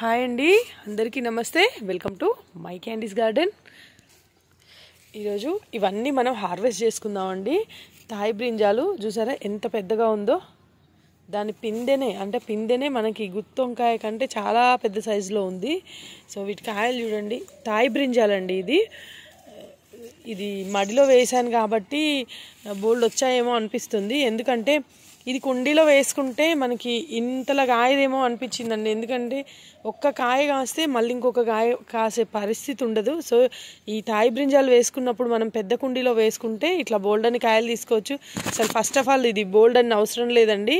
hi అండి అందరికీ నమస్తే welcome to my candies garden ఈరోజు ఇవన్నీ మనం హార్వెస్ట్ చేసుకుందామండి తాయి బ్రింజాలు చూసారా ఎంత పెద్దగా ఉందో దాని పిందెనే అంటే పిందెనే మనకి గుత్తొంకాయ కంటే చాలా పెద్ద సైజులో ఉంది సో వీటి కాయలు చూడండి తాయి బ్రింజాలండి ఇది ఇది మడిలో వేశాను కాబట్టి బోల్డ్ వచ్చాయేమో అనిపిస్తుంది ఎందుకంటే ఇది కుండీలో వేసుకుంటే మనకి ఇంతలా కాయదేమో అనిపించిందండి ఎందుకంటే ఒక్క కాయ కాస్తే మళ్ళీ ఇంకొక కాయ కాసే పరిస్థితి ఉండదు సో ఈ తాయి బ్రింజాలు వేసుకున్నప్పుడు మనం పెద్ద కుండీలో వేసుకుంటే ఇట్లా బోల్డన్ కాయలు తీసుకోవచ్చు అసలు ఫస్ట్ ఆఫ్ ఆల్ ఇది బోల్డన్ అవసరం లేదండి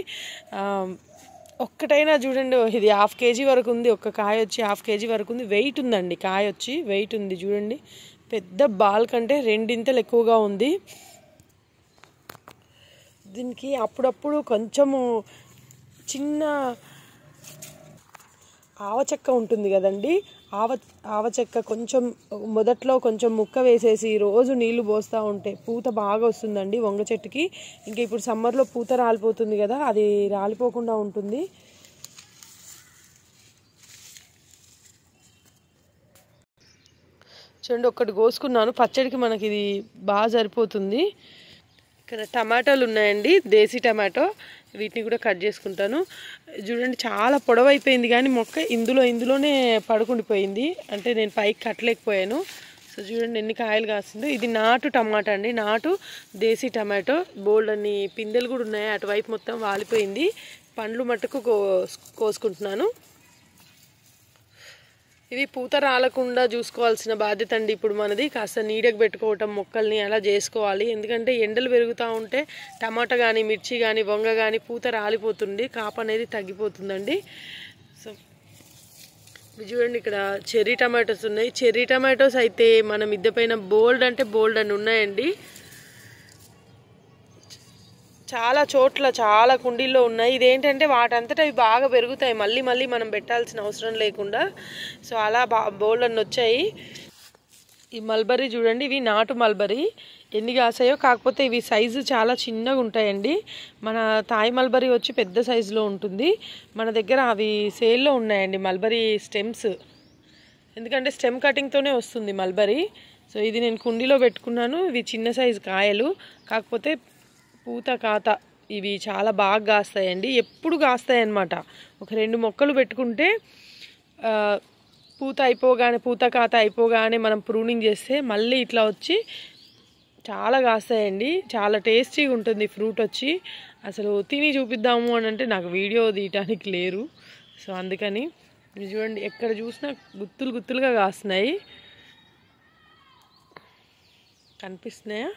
ఒక్కటైనా చూడండి ఇది హాఫ్ కేజీ వరకు ఉంది ఒక్క కాయ వచ్చి హాఫ్ కేజీ వరకు ఉంది వెయిట్ ఉందండి కాయ వచ్చి వెయిట్ ఉంది చూడండి పెద్ద బాల్ కంటే రెండింతలు ఎక్కువగా ఉంది దీనికి అప్పుడప్పుడు కొంచెము చిన్న ఆవచెక్క ఉంటుంది కదండి ఆవ ఆవచెక్క కొంచెం మొదట్లో కొంచెం ముక్క వేసేసి రోజు నీళ్లు పోస్తూ ఉంటే పూత బాగా వస్తుందండి వంగ చెట్టుకి ఇంకా ఇప్పుడు సమ్మర్లో పూత రాలిపోతుంది కదా అది రాలిపోకుండా ఉంటుంది చూడండి ఒక్కటి కోసుకున్నాను పచ్చడికి మనకి ఇది బాగా సరిపోతుంది ఇక్కడ టమాటోలు ఉన్నాయండి దేశీ టమాటో వీటిని కూడా కట్ చేసుకుంటాను చూడండి చాలా పొడవైపోయింది కానీ మొక్క ఇందులో ఇందులోనే పడుకుండిపోయింది అంటే నేను పైకి కట్టలేకపోయాను సో చూడండి ఎన్ని కాయలు కాసిందో ఇది నాటు టమాటా అండి నాటు దేశీ టమాటో బోల్డ్ అన్ని పిందెలు కూడా ఉన్నాయి అటువైపు మొత్తం వాలిపోయింది పండ్లు మట్టుకు కోసుకుంటున్నాను ఇది పూత రాలకుండా చూసుకోవాల్సిన బాధ్యత అండి ఇప్పుడు మనది కాస్త నీడకు పెట్టుకోవటం మొక్కల్ని అలా చేసుకోవాలి ఎందుకంటే ఎండలు పెరుగుతూ ఉంటే టమాటా కానీ మిర్చి కానీ వంగ కానీ పూత రాలిపోతుంది కాపు అనేది తగ్గిపోతుందండి సో చూడండి ఇక్కడ చెర్రీ టమాటోస్ ఉన్నాయి చెర్రీ టమాటోస్ అయితే మనం మిద్దె పైన బోల్డ్ అంటే బోల్డ్ అని ఉన్నాయండి చాలా చోట్ల చాలా కుండీల్లో ఉన్నాయి ఇదేంటంటే వాటంతటా అవి బాగా పెరుగుతాయి మళ్ళీ మళ్ళీ మనం పెట్టాల్సిన అవసరం లేకుండా సో అలా బా బోల్డ్ అన్ని వచ్చాయి ఈ మల్బరీ చూడండి ఇవి నాటు మల్బరీ ఎన్ని కాసాయో కాకపోతే ఇవి సైజు చాలా చిన్నగా ఉంటాయండి మన తాయి మల్బరీ వచ్చి పెద్ద సైజులో ఉంటుంది మన దగ్గర అవి సేల్లో ఉన్నాయండి మల్బరీ స్టెమ్స్ ఎందుకంటే స్టెమ్ కటింగ్తోనే వస్తుంది మల్బరీ సో ఇది నేను కుండీలో పెట్టుకున్నాను ఇవి చిన్న సైజు కాయలు కాకపోతే పూత కాత ఇవి చాలా బాగా కాస్తాయండి ఎప్పుడు కాస్తాయి అన్నమాట ఒక రెండు మొక్కలు పెట్టుకుంటే పూత అయిపోగానే పూత కాత అయిపోగానే మనం ప్రూనింగ్ చేస్తే మళ్ళీ ఇట్లా వచ్చి చాలా కాస్తాయండి చాలా టేస్టీగా ఉంటుంది ఫ్రూట్ వచ్చి అసలు తిని చూపిద్దాము అని అంటే నాకు వీడియో తీయటానికి లేరు సో అందుకని చూడండి ఎక్కడ చూసినా గుత్తులు గుత్తులుగా కాస్తున్నాయి కనిపిస్తున్నాయా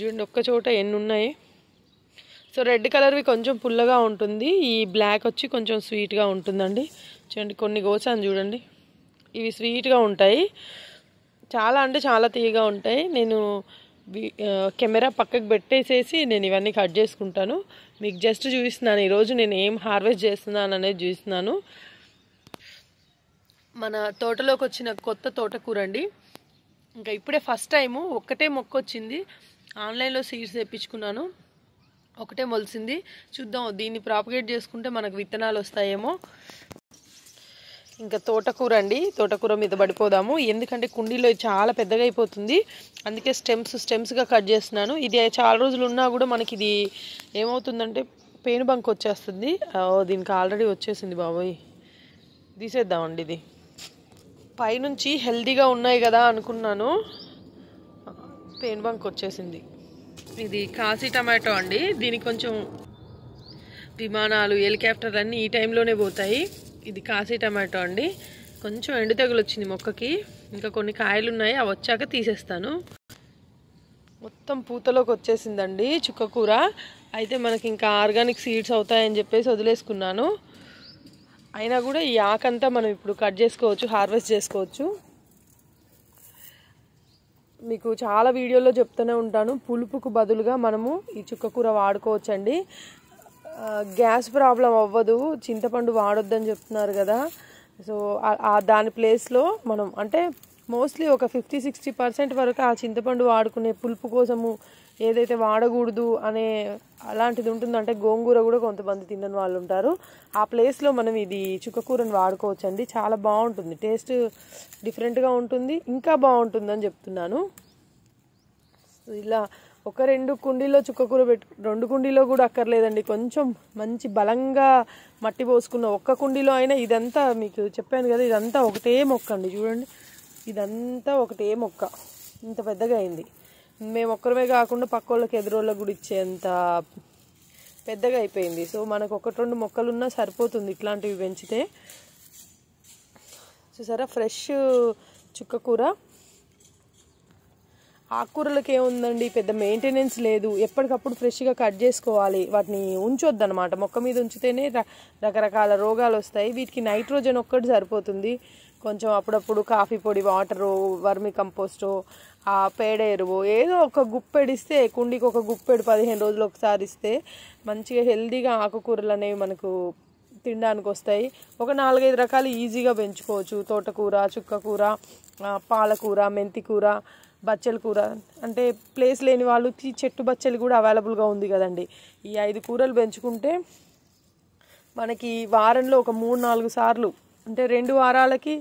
చూడండి ఒక్క చోట ఎన్ని ఉన్నాయి సో రెడ్ కలర్వి కొంచెం పుల్లగా ఉంటుంది ఈ బ్లాక్ వచ్చి కొంచెం స్వీట్గా ఉంటుందండి చూడండి కొన్ని గోసాను చూడండి ఇవి స్వీట్గా ఉంటాయి చాలా అంటే చాలా తీయగా ఉంటాయి నేను కెమెరా పక్కకు పెట్టేసేసి నేను ఇవన్నీ కట్ చేసుకుంటాను మీకు జస్ట్ చూపిస్తున్నాను ఈరోజు నేను ఏం హార్వెస్ట్ చేస్తున్నాను అనేది చూపిస్తున్నాను మన తోటలోకి వచ్చిన కొత్త తోటకూర అండి ఇంకా ఇప్పుడే ఫస్ట్ టైము ఒక్కటే మొక్క వచ్చింది ఆన్లైన్లో సీడ్స్ తెప్పించుకున్నాను ఒకటే మొలిసింది చూద్దాం దీన్ని ప్రాపగేట్ చేసుకుంటే మనకు విత్తనాలు వస్తాయేమో ఇంకా తోటకూర అండి తోటకూర మీద పడిపోదాము ఎందుకంటే కుండీలో చాలా పెద్దగా అయిపోతుంది అందుకే స్టెమ్స్ స్టెమ్స్గా కట్ చేస్తున్నాను ఇది చాలా రోజులు ఉన్నా కూడా మనకి ఇది ఏమవుతుందంటే పేను బంక్ వచ్చేస్తుంది దీనికి ఆల్రెడీ వచ్చేసింది బాబోయ్ తీసేద్దామండి ఇది పైనుంచి హెల్దీగా ఉన్నాయి కదా అనుకున్నాను పేను బంక్ వచ్చేసింది ఇది కాశీ టమాటో అండి దీనికి కొంచెం విమానాలు హెలికాప్టర్ అన్నీ ఈ టైంలోనే పోతాయి ఇది కాశీ టమాటో అండి కొంచెం ఎండు తెగులు వచ్చింది మొక్కకి ఇంకా కొన్ని కాయలు ఉన్నాయి అవి వచ్చాక తీసేస్తాను మొత్తం పూతలోకి వచ్చేసిందండి చుక్కకూర అయితే మనకి ఇంకా ఆర్గానిక్ సీడ్స్ అవుతాయని చెప్పేసి వదిలేసుకున్నాను అయినా కూడా ఈ ఆకంతా మనం ఇప్పుడు కట్ చేసుకోవచ్చు హార్వెస్ట్ చేసుకోవచ్చు మీకు చాలా వీడియోలో చెప్తూనే ఉంటాను పులుపుకు బదులుగా మనము ఈ చుక్కకూర వాడుకోవచ్చండి గ్యాస్ ప్రాబ్లం అవ్వదు చింతపండు వాడొద్దని చెప్తున్నారు కదా సో దాని ప్లేస్లో మనం అంటే మోస్ట్లీ ఒక ఫిఫ్టీ సిక్స్టీ పర్సెంట్ వరకు ఆ చింతపండు వాడుకునే పులుపు కోసము ఏదైతే వాడకూడదు అనే అలాంటిది ఉంటుందంటే గోంగూర కూడా కొంతమంది తినని వాళ్ళు ఉంటారు ఆ ప్లేస్లో మనం ఇది చుక్కకూరను వాడుకోవచ్చండి చాలా బాగుంటుంది టేస్ట్ డిఫరెంట్గా ఉంటుంది ఇంకా బాగుంటుందని చెప్తున్నాను ఇలా ఒక రెండు కుండీలో చుక్కకూర పెట్టు రెండు కుండీలో కూడా అక్కర్లేదండి కొంచెం మంచి బలంగా మట్టి పోసుకున్న ఒక్క కుండీలో అయినా ఇదంతా మీకు చెప్పాను కదా ఇదంతా ఒకటే మొక్క అండి చూడండి ఇదంతా ఒకటే మొక్క ఇంత పెద్దగా అయింది మేము ఒక్కరమే కాకుండా పక్క వాళ్ళకి ఎదురోళ్ళకి కూడా ఇచ్చేంత పెద్దగా అయిపోయింది సో మనకు ఒకటి రెండు మొక్కలున్నా సరిపోతుంది ఇట్లాంటివి పెంచితే చూసారా ఫ్రెష్ చుక్కకూర ఆకుకూరలకు ఏముందండి పెద్ద మెయింటెనెన్స్ లేదు ఎప్పటికప్పుడు ఫ్రెష్గా కట్ చేసుకోవాలి వాటిని ఉంచొద్దు అనమాట మొక్క మీద ఉంచితేనే రకరకాల రోగాలు వస్తాయి వీటికి నైట్రోజన్ ఒక్కటి సరిపోతుంది కొంచెం అప్పుడప్పుడు కాఫీ పొడి వాటరు వర్మి కంపోస్టు ఆ పేడ ఎరువు ఏదో ఒక గుప్పెడిస్తే కుండీకి ఒక గుప్పెడు పదిహేను రోజులు ఒకసారి ఇస్తే మంచిగా హెల్దీగా ఆకుకూరలు అనేవి మనకు తినడానికి వస్తాయి ఒక నాలుగైదు రకాలు ఈజీగా పెంచుకోవచ్చు తోటకూర చుక్కకూర పాలకూర మెంతి కూర బచ్చల కూర అంటే ప్లేస్ లేని వాళ్ళు చెట్టు బచ్చలు కూడా అవైలబుల్గా ఉంది కదండి ఈ ఐదు కూరలు పెంచుకుంటే మనకి వారంలో ఒక మూడు నాలుగు సార్లు అంటే రెండు వారాలకి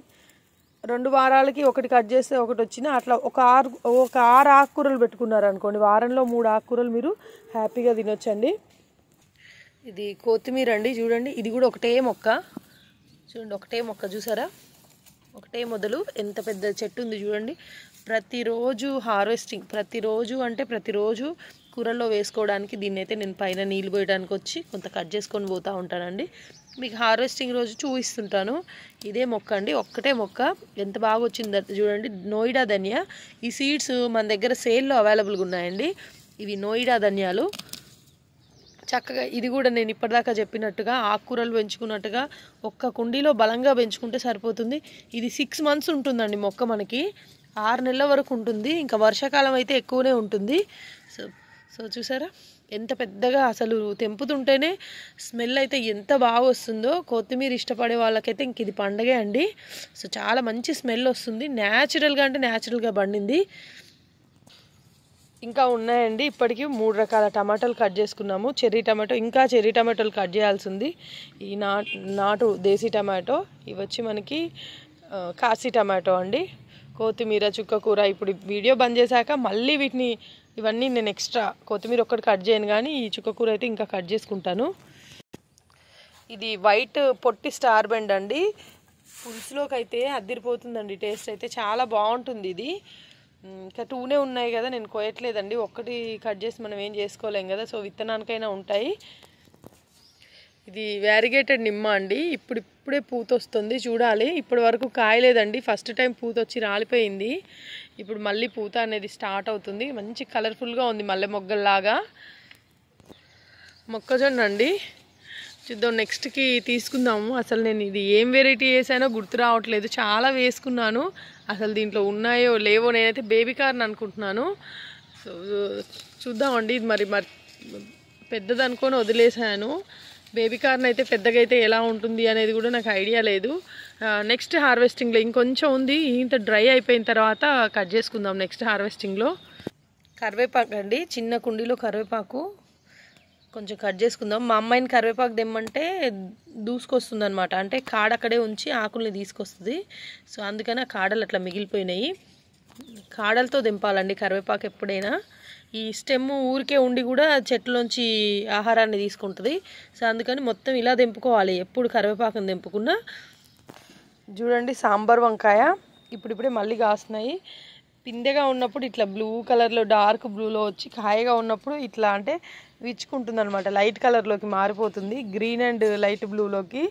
రెండు వారాలకి ఒకటి కట్ చేస్తే ఒకటి వచ్చిన అట్లా ఒక ఆరు ఒక ఆరు ఆకుకూరలు పెట్టుకున్నారు అనుకోండి వారంలో మూడు ఆకుకూరలు మీరు హ్యాపీగా తినొచ్చండి ఇది కొత్తిమీర అండి చూడండి ఇది కూడా ఒకటే మొక్క చూడండి ఒకటే మొక్క చూసారా ఒకటే మొదలు ఎంత పెద్ద చెట్టు ఉంది చూడండి ప్రతిరోజు హార్వెస్టింగ్ ప్రతిరోజు అంటే ప్రతిరోజు కూరల్లో వేసుకోవడానికి దీన్ని అయితే నేను పైన నీళ్ళు పోయడానికి వచ్చి కొంత కట్ చేసుకొని పోతూ ఉంటానండి మీకు హార్వెస్టింగ్ రోజు చూపిస్తుంటాను ఇదే మొక్క అండి ఒక్కటే మొక్క ఎంత బాగా వచ్చిందో చూడండి నోయిడా ధనియా ఈ సీడ్స్ మన దగ్గర సేల్లో అవైలబుల్గా ఉన్నాయండి ఇవి నోయిడా ధనియాలు చక్కగా ఇది కూడా నేను ఇప్పటిదాకా చెప్పినట్టుగా ఆకుకూరలు పెంచుకున్నట్టుగా ఒక్క కుండీలో బలంగా పెంచుకుంటే సరిపోతుంది ఇది సిక్స్ మంత్స్ ఉంటుందండి మొక్క మనకి ఆరు నెలల వరకు ఉంటుంది ఇంకా వర్షాకాలం అయితే ఎక్కువనే ఉంటుంది సో సో చూసారా ఎంత పెద్దగా అసలు తెంపుతుంటేనే స్మెల్ అయితే ఎంత బాగా వస్తుందో కొత్తిమీర ఇష్టపడే వాళ్ళకైతే ఇంక ఇది పండగే అండి సో చాలా మంచి స్మెల్ వస్తుంది న్యాచురల్గా అంటే న్యాచురల్గా పండింది ఇంకా ఉన్నాయండి ఇప్పటికీ మూడు రకాల టమాటాలు కట్ చేసుకున్నాము చెర్రీ టమాటో ఇంకా చెర్రీ టమాటోలు కట్ చేయాల్సింది ఈ నాటు దేశీ టమాటో ఇవి వచ్చి మనకి కాశీ టమాటో అండి కొత్తిమీర చుక్క కూర ఇప్పుడు వీడియో బంద్ చేశాక మళ్ళీ వీటిని ఇవన్నీ నేను ఎక్స్ట్రా కొత్తిమీర ఒక్కటి కట్ చేయను కానీ ఈ చుక్కకూర అయితే ఇంకా కట్ చేసుకుంటాను ఇది వైట్ పొట్టి స్టార్ బెండ్ అండి పులుసులోకి అయితే అద్దిరిపోతుందండి టేస్ట్ అయితే చాలా బాగుంటుంది ఇది ఇంకా టూనే ఉన్నాయి కదా నేను కోయట్లేదండి ఒక్కటి కట్ చేసి మనం ఏం చేసుకోలేం కదా సో విత్తనానికైనా ఉంటాయి ఇది వ్యారిగేటెడ్ నిమ్మ అండి ఇప్పుడు ఇప్పుడే పూత వస్తుంది చూడాలి ఇప్పటి వరకు కాయలేదండి ఫస్ట్ టైం పూత వచ్చి రాలిపోయింది ఇప్పుడు మళ్ళీ పూత అనేది స్టార్ట్ అవుతుంది మంచి కలర్ఫుల్గా ఉంది మల్లె మొగ్గల్లాగా మొక్కజొన్న అండి చూద్దాం నెక్స్ట్కి తీసుకుందాము అసలు నేను ఇది ఏం వెరైటీ వేసానో గుర్తు రావట్లేదు చాలా వేసుకున్నాను అసలు దీంట్లో ఉన్నాయో లేవో నేనైతే బేబీ కార్ అనుకుంటున్నాను సో చూద్దామండి ఇది మరి మరి పెద్దదనుకొని వదిలేసాను బేబీ కార్న్ అయితే పెద్దగా అయితే ఎలా ఉంటుంది అనేది కూడా నాకు ఐడియా లేదు నెక్స్ట్ హార్వెస్టింగ్లో ఇంకొంచెం ఉంది ఇంత డ్రై అయిపోయిన తర్వాత కట్ చేసుకుందాం నెక్స్ట్ హార్వెస్టింగ్లో కరివేపాకు అండి చిన్న కుండీలో కరివేపాకు కొంచెం కట్ చేసుకుందాం మా అమ్మాయిని కరివేపాకు దెమ్మంటే దూసుకొస్తుంది అనమాట అంటే కాడ అక్కడే ఉంచి ఆకుల్ని తీసుకొస్తుంది సో అందుకని ఆ కాడలు అట్లా మిగిలిపోయినాయి కాడలతో దింపాలండి కరివేపాకు ఎప్పుడైనా ఈ స్టెమ్ ఊరికే ఉండి కూడా చెట్లోంచి ఆహారాన్ని తీసుకుంటుంది సో అందుకని మొత్తం ఇలా దింపుకోవాలి ఎప్పుడు కరివేపాకం దింపుకున్నా చూడండి సాంబార్ వంకాయ ఇప్పుడిప్పుడే మళ్ళీ కాస్తున్నాయి పిందెగా ఉన్నప్పుడు ఇట్లా బ్లూ కలర్లో డార్క్ బ్లూలో వచ్చి కాయగా ఉన్నప్పుడు ఇట్లా అంటే విచ్చుకుంటుంది అనమాట లైట్ కలర్లోకి మారిపోతుంది గ్రీన్ అండ్ లైట్ బ్లూలోకి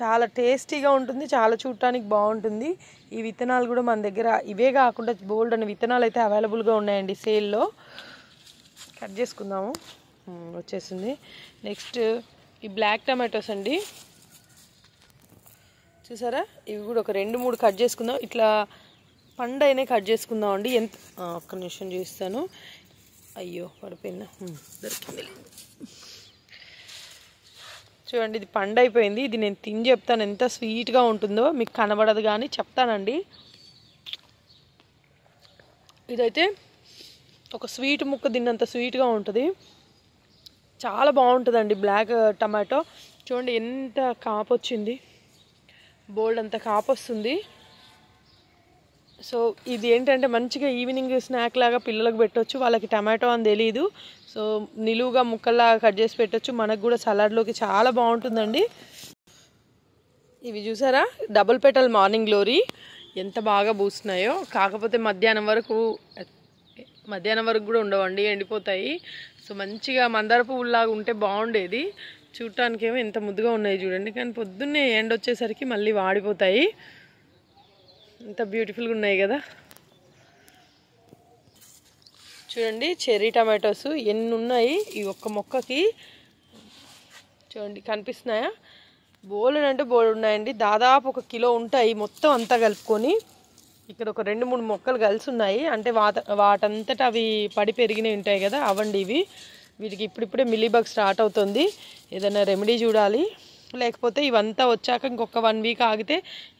చాలా టేస్టీగా ఉంటుంది చాలా చూడటానికి బాగుంటుంది ఈ విత్తనాలు కూడా మన దగ్గర ఇవే కాకుండా బోల్డ్ అనే విత్తనాలు అయితే అవైలబుల్గా ఉన్నాయండి సేల్లో కట్ చేసుకుందాము వచ్చేసింది నెక్స్ట్ ఈ బ్లాక్ టమాటోస్ అండి చూసారా ఇవి కూడా ఒక రెండు మూడు కట్ చేసుకుందాం ఇట్లా పండైనా కట్ చేసుకుందాం అండి ఎంత ఒక్క నిమిషం చూస్తాను అయ్యో పడిపోయిందా దొరికింది చూడండి ఇది పండు అయిపోయింది ఇది నేను తిని చెప్తాను ఎంత స్వీట్గా ఉంటుందో మీకు కనబడదు కానీ చెప్తానండి ఇదైతే ఒక స్వీట్ ముక్క తిన్నంత స్వీట్గా ఉంటుంది చాలా బాగుంటుందండి బ్లాక్ టమాటో చూడండి ఎంత కాపు వచ్చింది బోల్డ్ అంత కాపు వస్తుంది సో ఇది ఏంటంటే మంచిగా ఈవినింగ్ స్నాక్ లాగా పిల్లలకు పెట్టవచ్చు వాళ్ళకి టమాటో అని తెలియదు సో నిలువుగా ముక్కల్లాగా కట్ చేసి పెట్టొచ్చు మనకు కూడా సలాడ్లోకి చాలా బాగుంటుందండి ఇవి చూసారా డబుల్ పెటల్ మార్నింగ్ లోరీ ఎంత బాగా పూస్తున్నాయో కాకపోతే మధ్యాహ్నం వరకు మధ్యాహ్నం వరకు కూడా ఉండవండి ఎండిపోతాయి సో మంచిగా మందార పువ్వులాగా ఉంటే బాగుండేది ఏమో ఎంత ముద్దుగా ఉన్నాయి చూడండి కానీ పొద్దున్నే ఎండ వచ్చేసరికి మళ్ళీ వాడిపోతాయి ఎంత బ్యూటిఫుల్గా ఉన్నాయి కదా చూడండి చెర్రీ టమాటోస్ ఎన్ని ఉన్నాయి ఈ ఒక్క మొక్కకి చూడండి కనిపిస్తున్నాయా బోలెడు అంటే బోలెడు ఉన్నాయండి దాదాపు ఒక కిలో ఉంటాయి మొత్తం అంతా కలుపుకొని ఇక్కడ ఒక రెండు మూడు మొక్కలు కలిసి ఉన్నాయి అంటే వాత వాటంతటా అవి పడి పెరిగినవి ఉంటాయి కదా అవండి ఇవి వీటికి ఇప్పుడిప్పుడే మిలీబగ్ స్టార్ట్ అవుతుంది ఏదైనా రెమెడీ చూడాలి లేకపోతే ఇవంతా వచ్చాక ఇంకొక వన్ వీక్ ఆగితే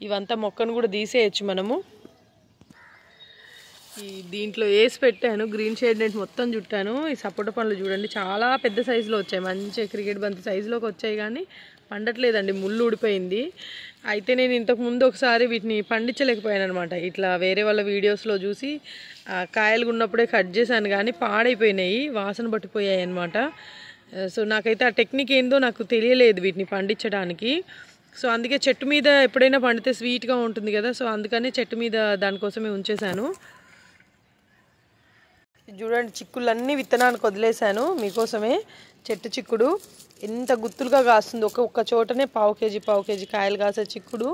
ఇవంతా మొక్కను కూడా తీసేయచ్చు మనము ఈ దీంట్లో వేసి పెట్టాను గ్రీన్ షేడ్ నేను మొత్తం చుట్టాను ఈ సపోటా పండ్లు చూడండి చాలా పెద్ద సైజులో వచ్చాయి మంచి క్రికెట్ బంతి సైజులోకి వచ్చాయి కానీ పండట్లేదండి ముళ్ళు ఊడిపోయింది అయితే నేను ఇంతకుముందు ఒకసారి వీటిని పండించలేకపోయాను అనమాట ఇట్లా వేరే వాళ్ళ వీడియోస్లో చూసి కాయలు ఉన్నప్పుడే కట్ చేశాను కానీ పాడైపోయినాయి వాసన పట్టిపోయాయి అనమాట సో నాకైతే ఆ టెక్నిక్ ఏందో నాకు తెలియలేదు వీటిని పండించడానికి సో అందుకే చెట్టు మీద ఎప్పుడైనా పండితే స్వీట్గా ఉంటుంది కదా సో అందుకని చెట్టు మీద దానికోసమే ఉంచేశాను చూడండి చిక్కులన్నీ విత్తనానికి వదిలేశాను మీకోసమే చెట్టు చిక్కుడు ఎంత గుత్తులుగా కాస్తుంది ఒక ఒక్క చోటనే పావు కేజీ పావు కేజీ కాయలు కాసే చిక్కుడు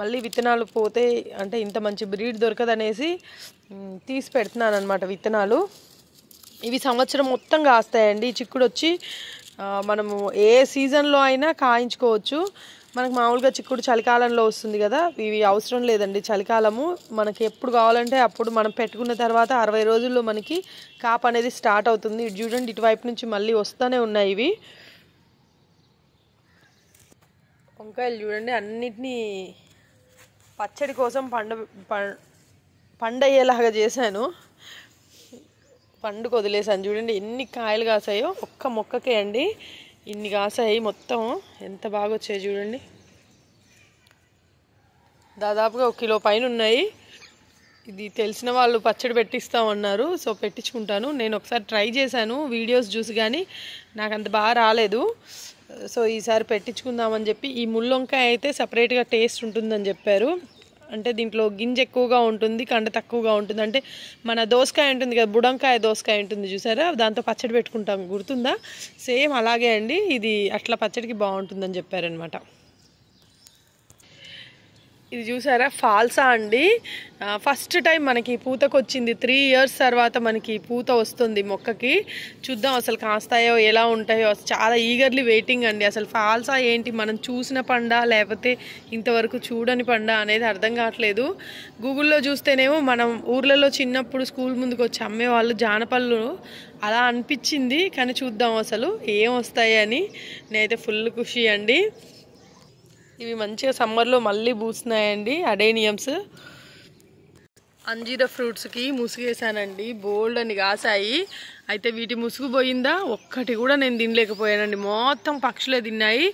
మళ్ళీ విత్తనాలు పోతే అంటే ఇంత మంచి బ్రీడ్ దొరకదనేసి తీసి పెడుతున్నాను అనమాట విత్తనాలు ఇవి సంవత్సరం మొత్తం కాస్తాయండి చిక్కుడు వచ్చి మనము ఏ సీజన్లో అయినా కాయించుకోవచ్చు మనకు మామూలుగా చిక్కుడు చలికాలంలో వస్తుంది కదా ఇవి అవసరం లేదండి చలికాలము మనకి ఎప్పుడు కావాలంటే అప్పుడు మనం పెట్టుకున్న తర్వాత అరవై రోజుల్లో మనకి కాప్ అనేది స్టార్ట్ అవుతుంది ఇటు చూడండి ఇటువైపు నుంచి మళ్ళీ వస్తూనే ఉన్నాయి ఇవి వంకాయలు చూడండి అన్నిటినీ పచ్చడి కోసం పండ పండయ్యేలాగా చేశాను పండుకు వదిలేసాను చూడండి ఎన్ని కాయలు కాసాయో ఒక్క మొక్కకే అండి ఇన్ని కాసాయి మొత్తం ఎంత బాగా వచ్చాయి చూడండి దాదాపుగా ఒక కిలో పైన ఉన్నాయి ఇది తెలిసిన వాళ్ళు పచ్చడి పెట్టిస్తామన్నారు సో పెట్టించుకుంటాను నేను ఒకసారి ట్రై చేశాను వీడియోస్ చూసి కానీ నాకు అంత బాగా రాలేదు సో ఈసారి పెట్టించుకుందామని చెప్పి ఈ ముళ్ళొంకాయ అయితే సపరేట్గా టేస్ట్ ఉంటుందని చెప్పారు అంటే దీంట్లో గింజ ఎక్కువగా ఉంటుంది కండ తక్కువగా ఉంటుంది అంటే మన దోసకాయ ఉంటుంది కదా బుడంకాయ దోసకాయ ఉంటుంది చూసారా దాంతో పచ్చడి పెట్టుకుంటాం గుర్తుందా సేమ్ అలాగే అండి ఇది అట్లా పచ్చడికి బాగుంటుందని చెప్పారనమాట ఇది చూసారా ఫాల్సా అండి ఫస్ట్ టైం మనకి పూతకు వచ్చింది త్రీ ఇయర్స్ తర్వాత మనకి పూత వస్తుంది మొక్కకి చూద్దాం అసలు కాస్తాయో ఎలా ఉంటాయో చాలా ఈగర్లీ వెయిటింగ్ అండి అసలు ఫాల్సా ఏంటి మనం చూసిన పండ లేకపోతే ఇంతవరకు చూడని పండ అనేది అర్థం కావట్లేదు గూగుల్లో చూస్తేనేమో మనం ఊర్లలో చిన్నప్పుడు స్కూల్ ముందుకు వచ్చి అమ్మేవాళ్ళు జానపళ్ళు అలా అనిపించింది కానీ చూద్దాం అసలు ఏం వస్తాయి అని నేనైతే ఫుల్ ఖుషి అండి ఇవి మంచిగా సమ్మర్లో మళ్ళీ పూస్తున్నాయండి అడేనియమ్స్ అంజీర ఫ్రూట్స్కి ముసుగేసానండి బోల్డ్ అని కాసాయి అయితే వీటి ముసుగు పోయిందా ఒక్కటి కూడా నేను తినలేకపోయానండి మొత్తం పక్షులే తిన్నాయి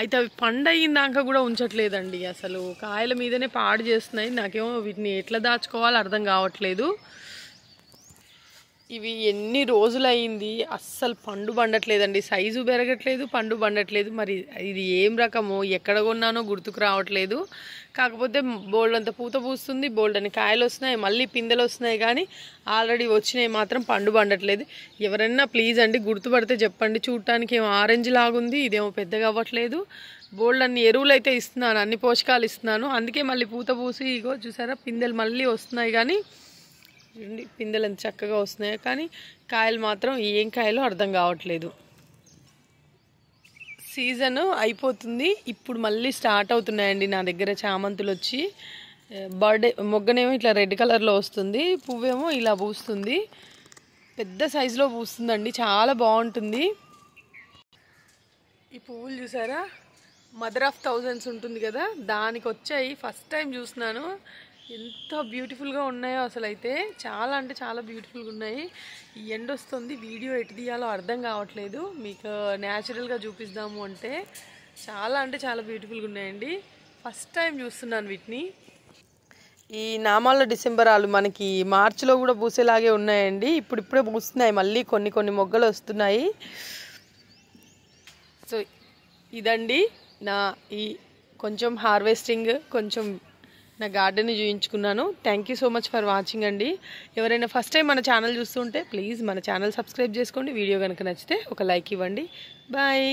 అయితే అవి దాకా కూడా ఉంచట్లేదండి అసలు కాయల మీదనే పాడు చేస్తున్నాయి నాకేమో వీటిని ఎట్లా దాచుకోవాలో అర్థం కావట్లేదు ఇవి ఎన్ని రోజులు అయింది అస్సలు పండు పండట్లేదండి సైజు పెరగట్లేదు పండు పండట్లేదు మరి ఇది ఏం రకము ఎక్కడ కొన్నానో గుర్తుకు రావట్లేదు కాకపోతే బోల్డ్ అంత పూత పూస్తుంది బోల్డ్ అని కాయలు వస్తున్నాయి మళ్ళీ పిందెలు వస్తున్నాయి కానీ ఆల్రెడీ వచ్చినాయి మాత్రం పండు పండట్లేదు ఎవరన్నా ప్లీజ్ అండి గుర్తుపడితే చెప్పండి చూడటానికి ఏమో ఆరెంజ్ లాగుంది ఇదేమో పెద్దగా అవ్వట్లేదు బోల్డ్ అన్ని ఎరువులు అయితే ఇస్తున్నాను అన్ని పోషకాలు ఇస్తున్నాను అందుకే మళ్ళీ పూత పూసి ఇగో చూసారా పిందెలు మళ్ళీ వస్తున్నాయి కానీ చూడండి పిందెలు ఎంత చక్కగా వస్తున్నాయో కానీ కాయలు మాత్రం ఏం కాయలు అర్థం కావట్లేదు సీజన్ అయిపోతుంది ఇప్పుడు మళ్ళీ స్టార్ట్ అవుతున్నాయండి నా దగ్గర చామంతులు వచ్చి బర్డే మొగ్గనేమో ఇట్లా రెడ్ కలర్లో వస్తుంది పువ్వేమో ఇలా పూస్తుంది పెద్ద సైజులో పూస్తుందండి చాలా బాగుంటుంది ఈ పువ్వులు చూసారా మదర్ ఆఫ్ థౌజండ్స్ ఉంటుంది కదా దానికి వచ్చాయి ఫస్ట్ టైం చూస్తున్నాను ఎంత బ్యూటిఫుల్గా ఉన్నాయో అసలు అయితే చాలా అంటే చాలా బ్యూటిఫుల్గా ఉన్నాయి ఎండ్ వస్తుంది వీడియో ఎటు తీయాలో అర్థం కావట్లేదు మీకు న్యాచురల్గా చూపిద్దాము అంటే చాలా అంటే చాలా బ్యూటిఫుల్గా ఉన్నాయండి ఫస్ట్ టైం చూస్తున్నాను వీటిని ఈ నామాల డిసెంబరాలు మనకి మార్చిలో కూడా పూసేలాగే ఉన్నాయండి ఇప్పుడు ఇప్పుడే పూస్తున్నాయి మళ్ళీ కొన్ని కొన్ని మొగ్గలు వస్తున్నాయి సో ఇదండి నా ఈ కొంచెం హార్వెస్టింగ్ కొంచెం నా గార్డెన్ని చూయించుకున్నాను thank you so much for watching అండి ఎవరైనా ఫస్ట్ టైం మన ఛానల్ చూస్తుంటే ప్లీజ్ మన ఛానల్ సబ్స్క్రైబ్ చేసుకోండి వీడియో కనుక నచ్చితే ఒక లైక్ ఇవ్వండి బాయ్